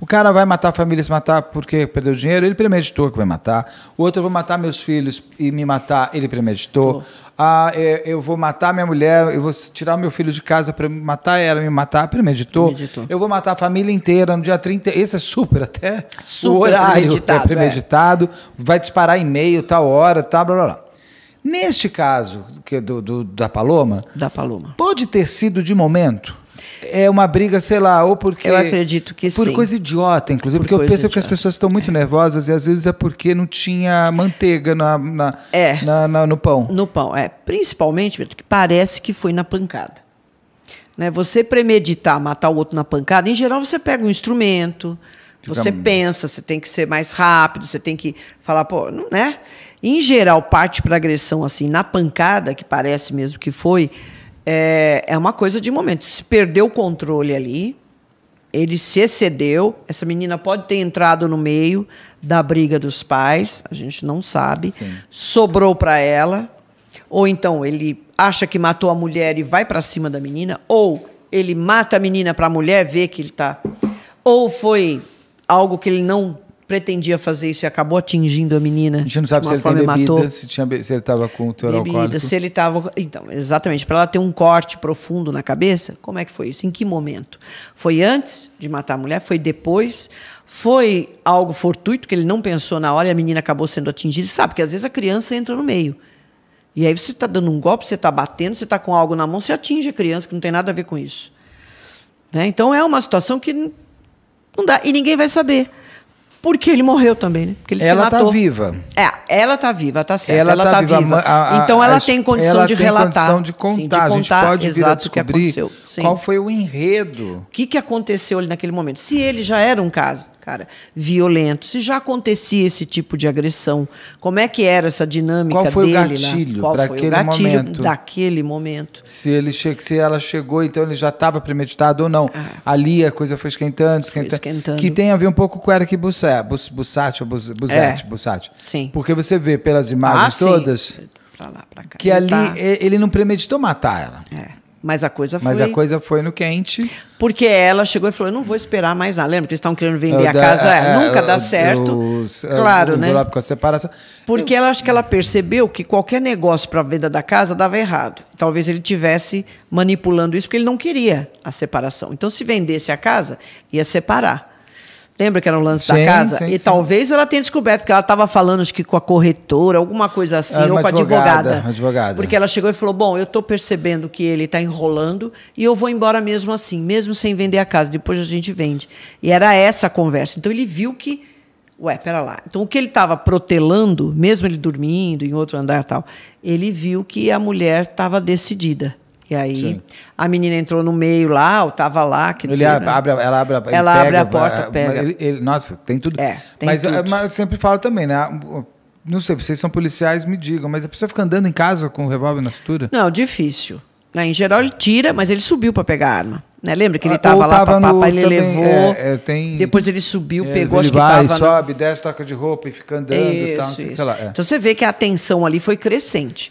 O cara vai matar a família, se matar porque perdeu dinheiro, ele premeditou que vai matar. O outro, eu vou matar meus filhos e me matar, ele premeditou. Oh. Ah, é, eu, vou matar minha mulher, eu vou tirar meu filho de casa para matar ela, me matar, premeditou. premeditou. Eu vou matar a família inteira no dia 30. Esse é super até. Super o horário é premeditado, é premeditado. É. Vai disparar e-mail, tal hora, tal, blá, blá, blá. Neste caso, que é do, do, da Paloma. Da Paloma. Pode ter sido de momento é uma briga, sei lá, ou porque. Eu acredito que por sim. Por coisa idiota, inclusive, por porque eu percebo que as pessoas estão muito é. nervosas e às vezes é porque não tinha manteiga na, na, é. na, na no pão. No pão, é. Principalmente, porque parece que foi na pancada. Né? Você premeditar matar o outro na pancada, em geral você pega um instrumento, Fica... você pensa, você tem que ser mais rápido, você tem que falar, pô, né? Em geral, parte para agressão assim, na pancada, que parece mesmo que foi é, é uma coisa de momento. Se perdeu o controle ali, ele se excedeu. Essa menina pode ter entrado no meio da briga dos pais, a gente não sabe. Sim. Sobrou para ela. Ou então ele acha que matou a mulher e vai para cima da menina. Ou ele mata a menina para a mulher ver que ele está. Ou foi algo que ele não pretendia fazer isso e acabou atingindo a menina. A gente não sabe se ele tem bebida, matou. se, tinha, se ele estava com teor alcoólico. Se ele estava. Então, exatamente. Para ela ter um corte profundo na cabeça, como é que foi isso? Em que momento? Foi antes de matar a mulher? Foi depois? Foi algo fortuito que ele não pensou na hora e a menina acabou sendo atingida? Ele sabe que às vezes a criança entra no meio. E aí você está dando um golpe, você está batendo, você está com algo na mão, você atinge a criança, que não tem nada a ver com isso. Né? Então é uma situação que não dá. E ninguém vai saber. Porque ele morreu também, né? Porque ele ela se matou. Ela tá viva. É, ela tá viva, tá certo. Ela, ela tá, tá viva. viva. A, a, então ela a, tem condição ela de tem relatar. condição de contar. Sim, de contar a gente pode vir a descobrir qual foi o enredo. O que, que aconteceu ali naquele momento. Se ele já era um caso cara, violento. Se já acontecia esse tipo de agressão, como é que era essa dinâmica Qual foi dele? O gatilho Qual foi o gatilho momento? daquele momento? Se, ele che se ela chegou, então ele já estava premeditado ou não. Ah. Ali a coisa foi esquentando, esquentando. Foi esquentando. Que tem a ver um pouco com o Eric Bussati, Bus Bussati, Bus Busetti, é. Sim. Porque você vê pelas ah, imagens ah, todas... Sim. Pra lá, pra cá. Que ele ali tá... ele não premeditou matar ela. É. Mas a coisa foi. Mas a coisa foi no quente. Porque ela chegou e falou: eu não vou esperar mais nada. Lembra que eles estão querendo vender eu é, a da, casa? É, é, é nunca eu, dá certo. Os, é, claro, O né? Com a separação. Porque ela acho que ela percebeu que qualquer negócio para venda da casa dava errado. Talvez ele tivesse manipulando isso, porque ele não queria a separação. Então, se vendesse a casa, ia separar. Lembra que era o lance sim, da casa? Sim, e sim. talvez ela tenha descoberto, porque ela estava falando acho que com a corretora, alguma coisa assim, ou com a advogada, advogada, advogada. Porque ela chegou e falou: Bom, eu estou percebendo que ele está enrolando e eu vou embora mesmo assim, mesmo sem vender a casa, depois a gente vende. E era essa a conversa. Então ele viu que. Ué, pera lá. Então o que ele estava protelando, mesmo ele dormindo em outro andar e tal, ele viu que a mulher estava decidida. E aí Sim. a menina entrou no meio lá, ou tava lá, quer dizer, ele né? abre, ela abre, ela pega, abre a porta, é, pega. Ele, ele, nossa, tem tudo. É, tem mas, tudo. mas eu sempre falo também, né? Não sei, vocês são policiais, me digam, mas a pessoa fica andando em casa com o revólver na cintura? Não, difícil. Né, em geral ele tira, mas ele subiu para pegar a arma. Né? Lembra que ele estava ah, lá, tava papá, ele também, levou. É, é, tem, depois ele subiu, é, pegou, ele acho vai, que tava... sobe, desce, troca de roupa e fica andando. Isso, tal, Lá, é. Então você vê que a tensão ali foi crescente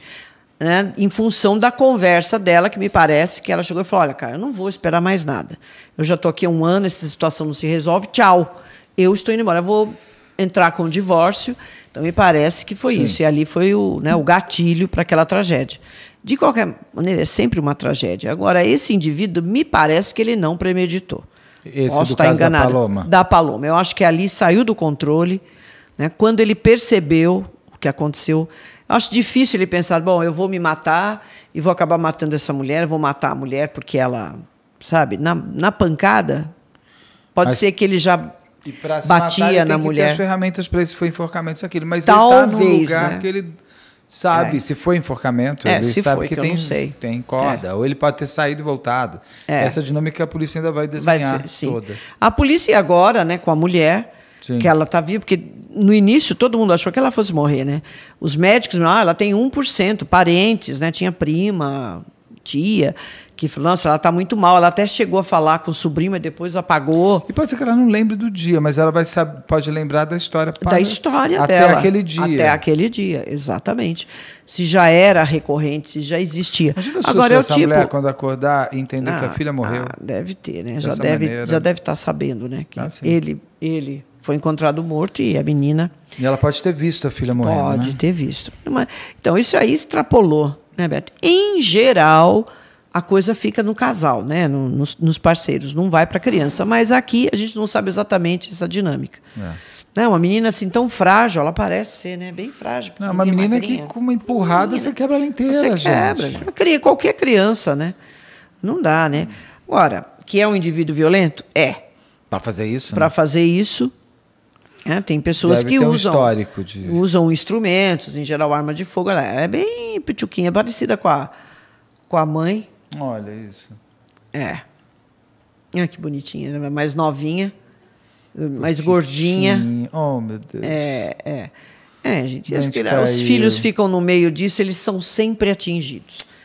né, em função da conversa dela, que me parece que ela chegou e falou: Olha, cara, eu não vou esperar mais nada. Eu já estou aqui há um ano, essa situação não se resolve, tchau. Eu estou indo embora, eu vou entrar com o divórcio. Então, me parece que foi Sim. isso. E ali foi o, né, o gatilho para aquela tragédia. De qualquer maneira, é sempre uma tragédia. Agora, esse indivíduo, me parece que ele não premeditou. Esse Posso estar enganado. Da Paloma. da Paloma. Eu acho que ali saiu do controle. Né, quando ele percebeu o que aconteceu, Acho difícil ele pensar, bom, eu vou me matar e vou acabar matando essa mulher, vou matar a mulher porque ela, sabe, na, na pancada, pode Acho... ser que ele já e pra se batia matar, ele tem que Ter as ferramentas para isso foi enforcamento isso aquilo, mas tá Talvez, ele lugar né? que ele sabe, é. se foi enforcamento, é, ele sabe foi, que, que tem, sei. tem corda, é. ou ele pode ter saído e voltado. É. Essa dinâmica a polícia ainda vai desenhar vai toda. A polícia agora, né, com a mulher, Sim. que ela está viva, porque no início todo mundo achou que ela fosse morrer, né? Os médicos, ah, ela tem 1%, parentes, né? Tinha prima, tia, que falou, nossa, ela está muito mal. Ela até chegou a falar com o sobrinho, mas depois apagou. E pode ser que ela não lembre do dia, mas ela vai saber, pode lembrar da história. da história até dela. Até aquele dia. Até aquele dia, exatamente. Se já era recorrente, se já existia. Imagina Agora, é o tipo, mulher, quando acordar e entender ah, que a ah, filha morreu. Ah, deve ter, né? Já deve, já deve estar tá sabendo, né? Que ah, ele, ele foi encontrado morto e a menina. E ela pode ter visto a filha morrer. Né? Pode né? ter visto. Então, isso aí extrapolou, né, Beto? Em geral, a coisa fica no casal, né? nos, nos parceiros, não vai para a criança. Mas aqui a gente não sabe exatamente essa dinâmica. É. Não, né, uma menina assim tão frágil, ela parece ser, né? Bem frágil. Não, uma menina que com uma empurrada menina, você quebra ela inteira, você gente. Quebra. Qualquer criança, né? Não dá, né? Agora, que é um indivíduo violento? É. Para fazer isso? Para né? fazer isso, é, tem pessoas Deve que usam, um de... usam instrumentos, em geral arma de fogo. Ela é bem pituquinha, é parecida com a, com a mãe. Olha isso. É. olha que bonitinha, né? mais novinha, mais Pitinho. gordinha. Oh, meu Deus. É, é. É, gente, os filhos ficam no meio disso, eles são sempre atingidos.